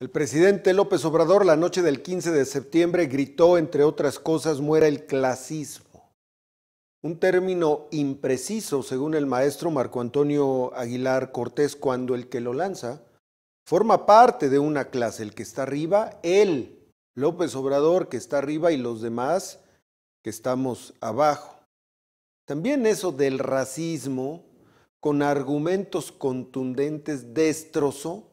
El presidente López Obrador la noche del 15 de septiembre gritó, entre otras cosas, muera el clasismo. Un término impreciso, según el maestro Marco Antonio Aguilar Cortés, cuando el que lo lanza forma parte de una clase, el que está arriba, él, López Obrador, que está arriba, y los demás, que estamos abajo. También eso del racismo, con argumentos contundentes, destrozó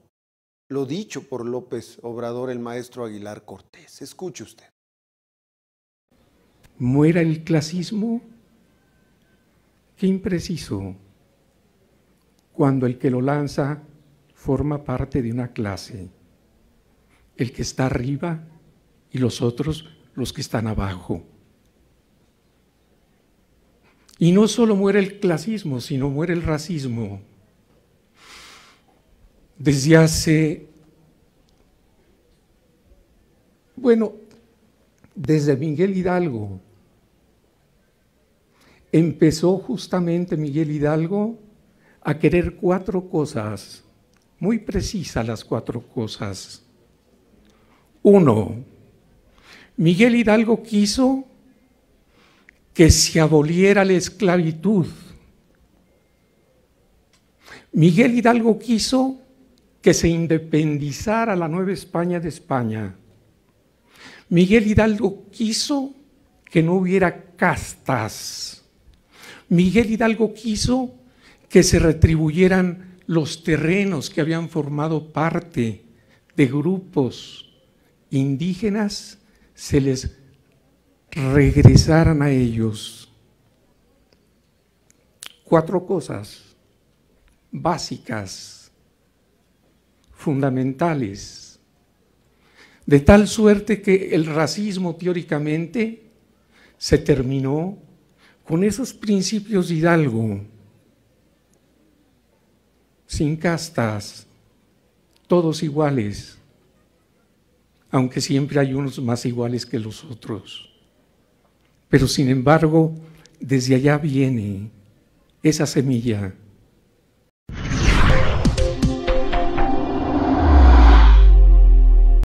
lo dicho por López Obrador, el maestro Aguilar Cortés. Escuche usted. ¿Muera el clasismo? Qué impreciso cuando el que lo lanza forma parte de una clase, el que está arriba y los otros los que están abajo. Y no solo muere el clasismo, sino muere el racismo desde hace, bueno, desde Miguel Hidalgo. Empezó justamente Miguel Hidalgo a querer cuatro cosas, muy precisas las cuatro cosas. Uno, Miguel Hidalgo quiso que se aboliera la esclavitud. Miguel Hidalgo quiso que se independizara la Nueva España de España. Miguel Hidalgo quiso que no hubiera castas. Miguel Hidalgo quiso que se retribuyeran los terrenos que habían formado parte de grupos indígenas, se les regresaran a ellos. Cuatro cosas básicas fundamentales. De tal suerte que el racismo teóricamente se terminó con esos principios de Hidalgo, sin castas, todos iguales, aunque siempre hay unos más iguales que los otros. Pero sin embargo, desde allá viene esa semilla.